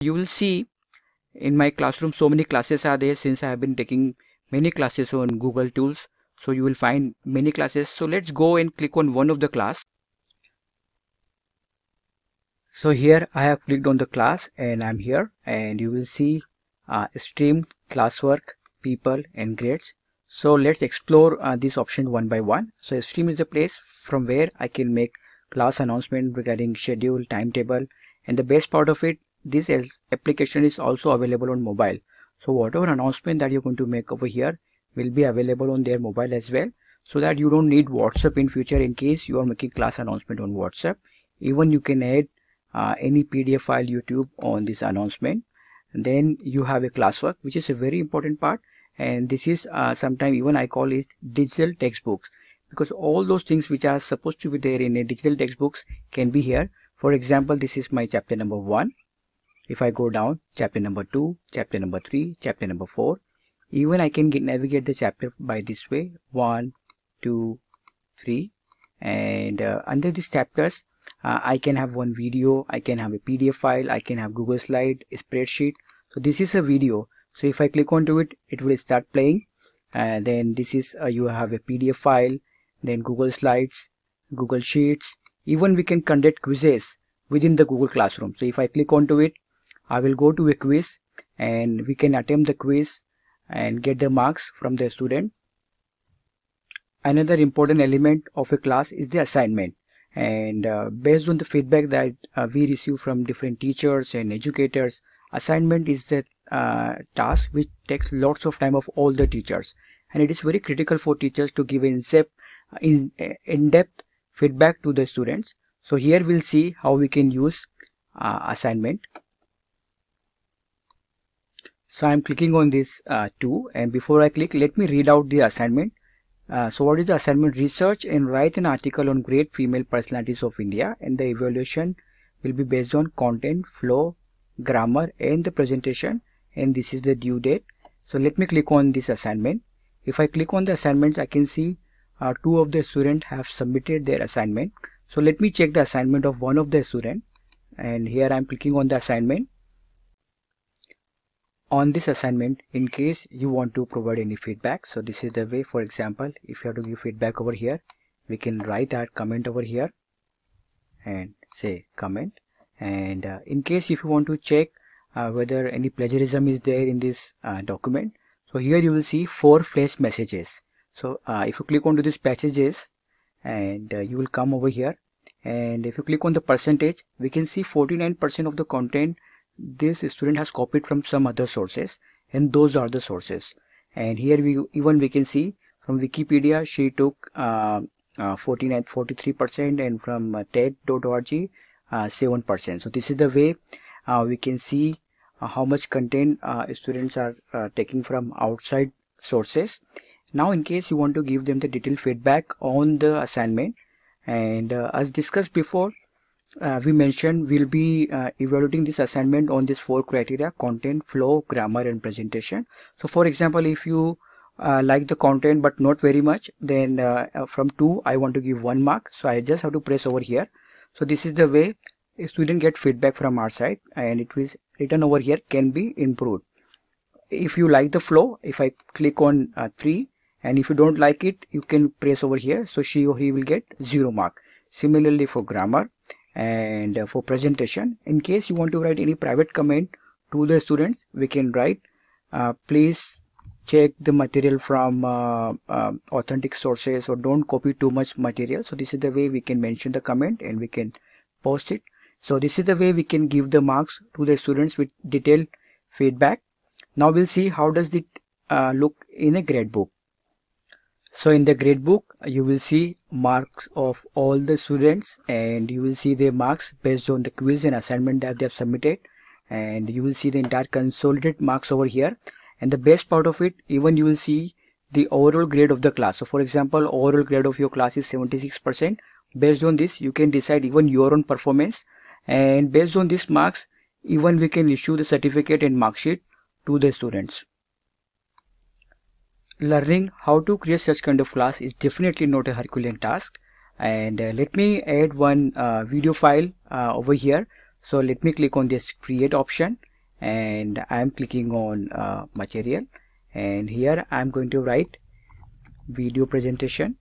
you will see in my classroom so many classes are there since i have been taking many classes on google tools so you will find many classes so let's go and click on one of the class so here i have clicked on the class and i'm here and you will see uh, stream classwork people and grades so let's explore uh, this option one by one so stream is the place from where i can make class announcement regarding schedule timetable and the best part of it this application is also available on mobile so whatever announcement that you're going to make over here will be available on their mobile as well so that you don't need whatsapp in future in case you are making class announcement on whatsapp even you can add uh, any pdf file youtube on this announcement and then you have a classwork which is a very important part and this is uh, sometimes even i call it digital textbooks because all those things which are supposed to be there in a digital textbooks can be here for example this is my chapter number one if I go down, chapter number 2, chapter number 3, chapter number 4, even I can get, navigate the chapter by this way, 1, 2, 3, and uh, under these chapters, uh, I can have one video, I can have a PDF file, I can have Google slide, spreadsheet. So this is a video. So if I click onto it, it will start playing. And uh, then this is, uh, you have a PDF file, then Google slides, Google sheets. Even we can conduct quizzes within the Google Classroom. So if I click onto it, I will go to a quiz and we can attempt the quiz and get the marks from the student. Another important element of a class is the assignment and uh, based on the feedback that uh, we receive from different teachers and educators assignment is the uh, task which takes lots of time of all the teachers and it is very critical for teachers to give in-depth in, in depth feedback to the students so here we'll see how we can use uh, assignment so I'm clicking on this uh, 2 and before I click let me read out the assignment. Uh, so what is the assignment? Research and write an article on great female personalities of India and the evaluation will be based on content, flow, grammar and the presentation and this is the due date. So let me click on this assignment. If I click on the assignments I can see uh, two of the students have submitted their assignment. So let me check the assignment of one of the student and here I'm clicking on the assignment on this assignment in case you want to provide any feedback so this is the way for example if you have to give feedback over here we can write our comment over here and say comment and uh, in case if you want to check uh, whether any plagiarism is there in this uh, document so here you will see four flash messages so uh, if you click onto these packages and uh, you will come over here and if you click on the percentage we can see 49 percent of the content this student has copied from some other sources and those are the sources and here we even we can see from wikipedia she took uh, uh, 49 43 percent and from uh, ted.org uh, 7 percent so this is the way uh, we can see uh, how much content uh, students are taking from outside sources now in case you want to give them the detailed feedback on the assignment and as discussed before uh, we mentioned we'll be uh, evaluating this assignment on these four criteria content flow grammar and presentation so for example if you uh, like the content but not very much then uh, uh, from two I want to give one mark so I just have to press over here so this is the way a student get feedback from our side and it was written over here can be improved if you like the flow if I click on uh, three and if you don't like it you can press over here so she or he will get zero mark similarly for grammar and uh, for presentation in case you want to write any private comment to the students we can write uh, please check the material from uh, uh, authentic sources or don't copy too much material so this is the way we can mention the comment and we can post it so this is the way we can give the marks to the students with detailed feedback now we'll see how does it uh, look in a grade book so in the grade book you will see marks of all the students and you will see their marks based on the quiz and assignment that they have submitted and you will see the entire consolidated marks over here and the best part of it even you will see the overall grade of the class so for example overall grade of your class is 76 percent based on this you can decide even your own performance and based on these marks even we can issue the certificate and mark sheet to the students learning how to create such kind of class is definitely not a Herculean task and uh, let me add one uh, video file uh, over here so let me click on this create option and I am clicking on uh, material and here I am going to write video presentation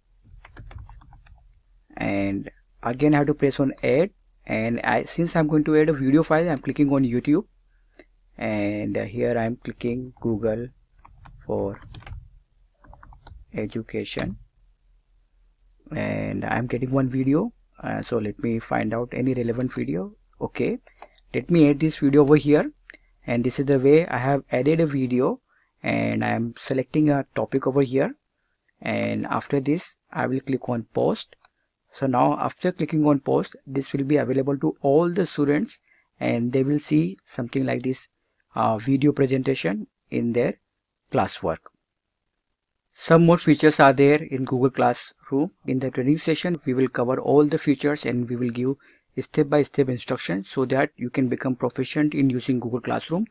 and again I have to press on add and I, since I'm going to add a video file I'm clicking on YouTube and uh, here I'm clicking Google for education and I'm getting one video uh, so let me find out any relevant video okay let me add this video over here and this is the way I have added a video and I am selecting a topic over here and after this I will click on post so now after clicking on post this will be available to all the students and they will see something like this uh, video presentation in their classwork some more features are there in Google Classroom. In the training session, we will cover all the features and we will give step-by-step -step instructions so that you can become proficient in using Google Classroom.